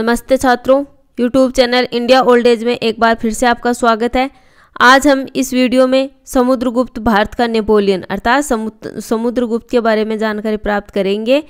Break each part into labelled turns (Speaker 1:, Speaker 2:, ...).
Speaker 1: नमस्ते छात्रों YouTube channel India old age में एक बार फिर से आपका स्वागत है आज हम इस वीडियो में समुद्रगुप्त भारत का नेपोलियन अर्थात समुद्रगुप्त के बारे में जानकारी प्राप्त करेंगे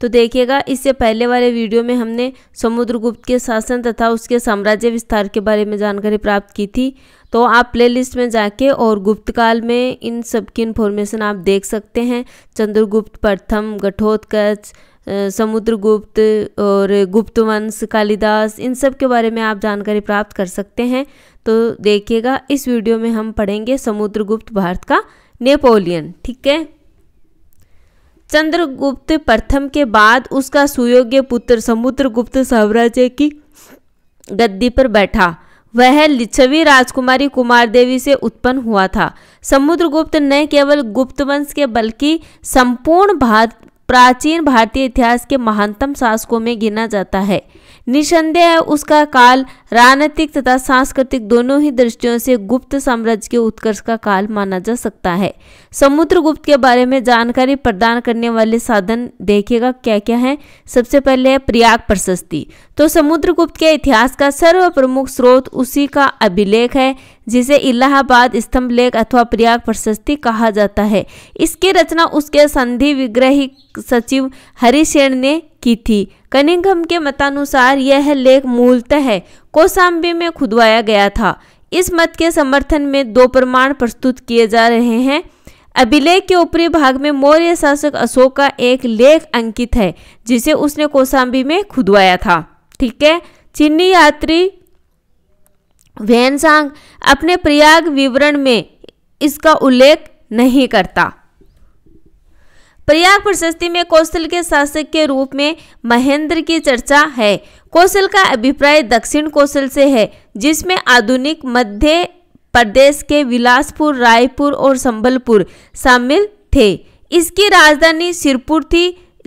Speaker 1: तो देखिएगा इससे पहले वाले वीडियो में हमने समुद्रगुप्त के शासन तथा उसके साम्राज्य विस्तार के बारे में जानकारी प्राप्त की थी तो आप प्लेलिस्ट में जाके और गुप्त काल में इन सबकी इन्फॉर्मेशन आप देख सकते हैं चंद्रगुप्त प्रथम गठोत्कच समुद्रगुप्त और गुप्त वंश कालिदास इन सब के बारे में आप जानकारी प्राप्त कर सकते हैं तो देखिएगा इस वीडियो में हम पढ़ेंगे समुद्रगुप्त भारत का नेपोलियन ठीक है चंद्रगुप्त प्रथम के बाद उसका सुयोग्य पुत्र समुद्रगुप्त साम्राज्य की गद्दी पर बैठा वह लिच्छवी राजकुमारी कुमार देवी से उत्पन्न हुआ था समुद्रगुप्त न केवल गुप्त वंश के बल्कि संपूर्ण भारत प्राचीन भारतीय इतिहास के महानतम शासकों में गिना जाता है निसंदेह उसका काल राजनीतिक तथा सांस्कृतिक दोनों ही दृष्टियों से गुप्त साम्राज्य के उत्कर्ष का काल माना जा सकता है समुद्रगुप्त के बारे में जानकारी प्रदान करने वाले साधन देखिएगा क्या क्या है सबसे पहले है प्रयाग प्रशस्ति तो समुद्रगुप्त के इतिहास का सर्व प्रमुख स्रोत उसी का अभिलेख है जिसे इलाहाबाद स्तंभ लेख अथवा प्रयाग प्रशस्ति कहा जाता है इसकी रचना उसके संधि विग्रही सचिव हरिशेण ने की थी कनिंगम के मतानुसार यह लेख मूलतः है कोसाम्बी में खुदवाया गया था इस मत के समर्थन में दो प्रमाण प्रस्तुत किए जा रहे हैं अभिलेख के ऊपरी भाग में मौर्य शासक अशोक का एक लेख अंकित है जिसे उसने कोसाम्बी में खुदवाया था ठीक है चीनी यात्री वेनसांग अपने प्रयाग विवरण में इसका उल्लेख नहीं करता प्रयाग प्रशस्ति में कौशल के शासक के रूप में महेंद्र की चर्चा है कौशल का अभिप्राय दक्षिण कौशल से है जिसमें आधुनिक मध्य प्रदेश के विलासपुर रायपुर और संबलपुर शामिल थे इसकी राजधानी सिरपुर थी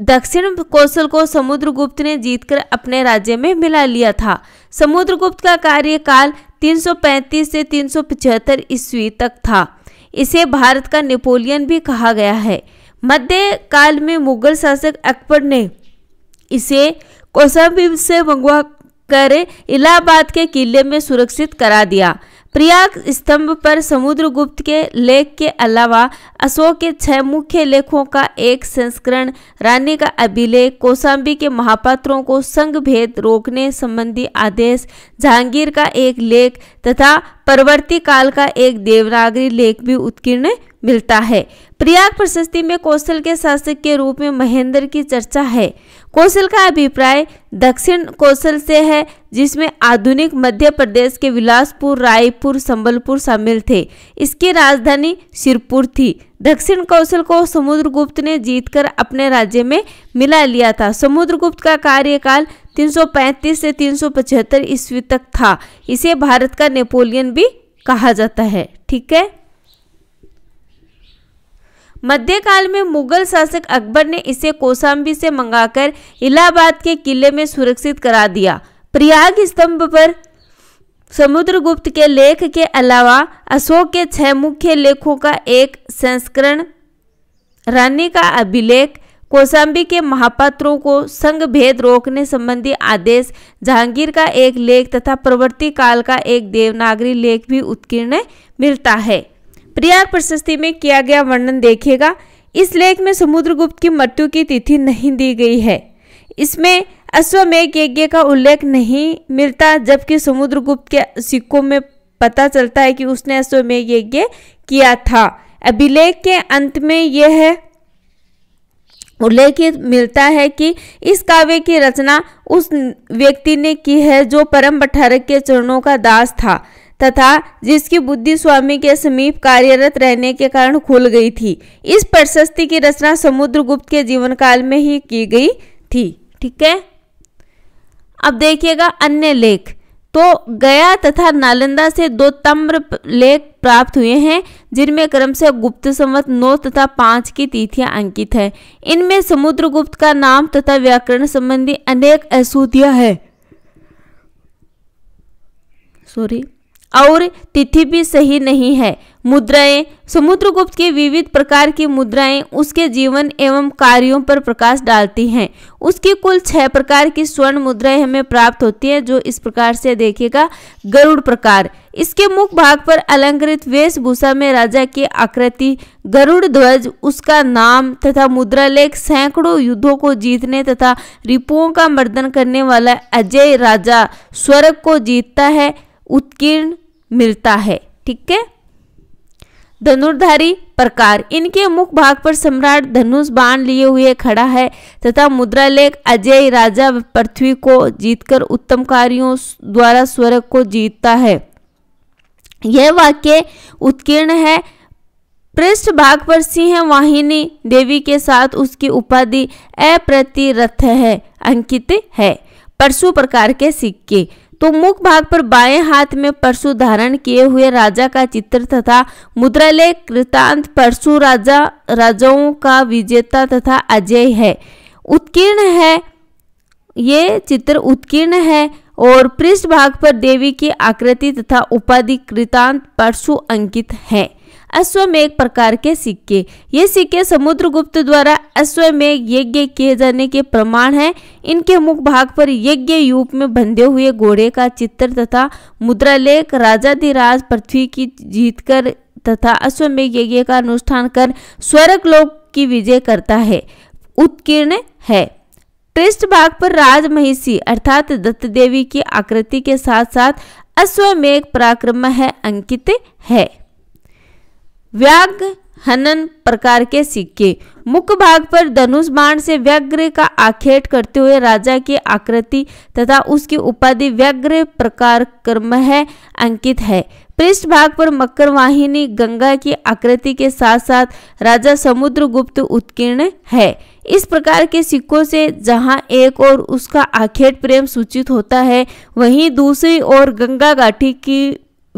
Speaker 1: दक्षिण कौशल को समुद्रगुप्त ने जीतकर अपने राज्य में मिला लिया था समुद्रगुप्त का कार्यकाल 335 से 375 ईस्वी तक था इसे भारत का नेपोलियन भी कहा गया है मध्य काल में मुगल शासक अकबर ने इसे कौशाम्बी से मंगवा कर इलाहाबाद के किले में सुरक्षित करा दिया प्रयाग स्तंभ पर समुद्रगुप्त के लेख के अलावा अशोक के छह मुख्य लेखों का एक संस्करण रानी का अभिलेख कौशाम्बी के महापात्रों को संघ भेद रोकने संबंधी आदेश जहांगीर का एक लेख तथा परवर्ती काल का एक देवनागरी लेख भी उत्कीर्ण मिलता है प्रयाग प्रशस्ति में कौशल के शासक के रूप में महेंद्र की चर्चा है कौशल का अभिप्राय दक्षिण कौशल से है जिसमें आधुनिक मध्य प्रदेश के विलासपुर रायपुर संबलपुर शामिल थे इसकी राजधानी सिरपुर थी दक्षिण कौशल को समुद्रगुप्त ने जीतकर अपने राज्य में मिला लिया था समुद्रगुप्त का कार्यकाल 335 से 375 ईस्वी तक था इसे भारत का नेपोलियन भी कहा जाता है ठीक है मध्यकाल में मुगल शासक अकबर ने इसे कोसाम्बी से मंगाकर इलाहाबाद के किले में सुरक्षित करा दिया प्रयाग स्तंभ पर समुद्रगुप्त के लेख के अलावा अशोक के छह मुख्य लेखों का एक संस्करण रानी का अभिलेख कोसाम्बी के महापात्रों को संघ भेद रोकने संबंधी आदेश जहांगीर का एक लेख तथा प्रवर्ती काल का एक देवनागरी लेख भी उत्कीर्ण मिलता है प्रयाग प्रशस्ति में किया गया वर्णन देखेगा इस लेख में समुद्रगुप्त की मृत्यु की तिथि नहीं दी गई है इसमें अश्वमेघ यज्ञ का उल्लेख नहीं मिलता जबकि समुद्रगुप्त के सिक्कों में पता चलता है कि उसने अश्वमेघ यज्ञ किया था अभिलेख के अंत में यह है उल्लेखित मिलता है कि इस काव्य की रचना उस व्यक्ति ने की है जो परम भट्टारक के चरणों का दास था तथा जिसकी बुद्धि स्वामी के समीप कार्यरत रहने के कारण खुल गई थी इस प्रशस्ति की रचना समुद्रगुप्त के जीवन काल में ही की गई थी ठीक है अब देखिएगा अन्य लेख तो गया तथा नालंदा से दो तम्र लेख प्राप्त हुए हैं जिनमें क्रम से गुप्त संवत नौ तथा पाँच की तिथियां अंकित है इनमें समुद्रगुप्त का नाम तथा व्याकरण संबंधी अनेक अशुद्धियां है सॉरी और तिथि भी सही नहीं है मुद्राएं समुद्रगुप्त की विविध प्रकार की मुद्राएं उसके जीवन एवं कार्यों पर प्रकाश डालती हैं उसकी कुल छह प्रकार की स्वर्ण मुद्राएं हमें प्राप्त होती हैं जो इस प्रकार से देखिएगा गरुड़ प्रकार इसके मुख भाग पर अलंकृत वेशभूषा में राजा की आकृति गरुड़ ध्वज उसका नाम तथा मुद्रा लेख सैकड़ों युद्धों को जीतने तथा रिपुओं का मर्दन करने वाला अजय राजा स्वर्ग को जीतता है उत्कीर्ण मिलता है ठीक है धनुर्धारी प्रकार इनके मुख भाग पर सम्राट धनुष बाण लिए हुए खड़ा है तथा लेख अजय राजा पृथ्वी को जीतकर उत्तम कार्यों द्वारा स्वर्ग को जीतता है यह वाक्य उत्कीर्ण है पृष्ठ भाग पर सिंह वाहिनी देवी के साथ उसकी उपाधि अप्रतिरथ है अंकित है परशु प्रकार के सिक्के तो मुख भाग पर बाएं हाथ में परशु धारण किए हुए राजा का चित्र तथा मुद्रालय कृतांत परशु राजा राजाओं का विजेता तथा अजय है उत्कीर्ण है ये चित्र उत्कीर्ण है और पृष्ठ भाग पर देवी की आकृति तथा उपाधि कृतांत परशु अंकित है अश्वमेघ प्रकार के सिक्के ये सिक्के समुद्रगुप्त द्वारा अश्वमेघ यज्ञ किए जाने के प्रमाण हैं इनके मुख भाग पर यज्ञ यूप में बंधे हुए घोड़े का चित्र तथा मुद्रा लेख राजाधिराज पृथ्वी की जीत कर तथा अश्वमेघ यज्ञ का अनुष्ठान कर स्वर्ग लोक की विजय करता है उत्कीर्ण है पृष्ठ भाग पर राज महिषी अर्थात दत्त देवी की आकृति के साथ साथ अश्वमेघ पराक्रम है अंकित है व्याघ्र हनन प्रकार के सिक्के मुख्य भाग पर धनुष बाण से व्यग्र का आखेट करते हुए राजा की आकृति तथा उसकी उपाधि व्यग्र प्रकार कर्म है अंकित है पृष्ठ भाग पर मकर वाहिनी गंगा की आकृति के साथ साथ राजा समुद्रगुप्त उत्कीर्ण है इस प्रकार के सिक्कों से जहाँ एक और उसका आखेट प्रेम सूचित होता है वहीं दूसरी ओर गंगा घाटी की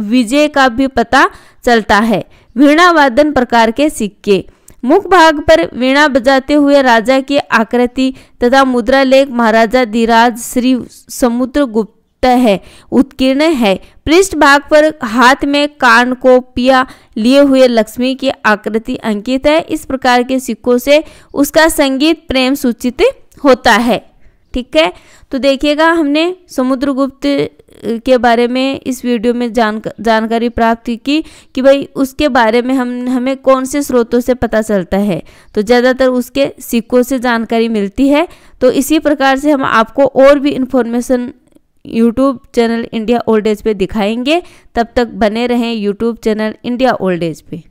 Speaker 1: विजय का भी पता चलता है वीणा वादन प्रकार के सिक्के मुख भाग पर वीणा बजाते हुए राजा की आकृति तथा मुद्रा लेख महाराजा धीराज श्री समुद्र गुप्त है उत्कीर्ण है पृष्ठ भाग पर हाथ में कान को पिया लिए हुए लक्ष्मी की आकृति अंकित है इस प्रकार के सिक्कों से उसका संगीत प्रेम सूचित होता है ठीक है तो देखिएगा हमने समुद्रगुप्त के बारे में इस वीडियो में जान जानकारी प्राप्त की कि भाई उसके बारे में हम हमें कौन से स्रोतों से पता चलता है तो ज़्यादातर उसके सिक्कों से जानकारी मिलती है तो इसी प्रकार से हम आपको और भी information YouTube channel India old age पे दिखाएंगे तब तक बने रहें YouTube channel India old age पे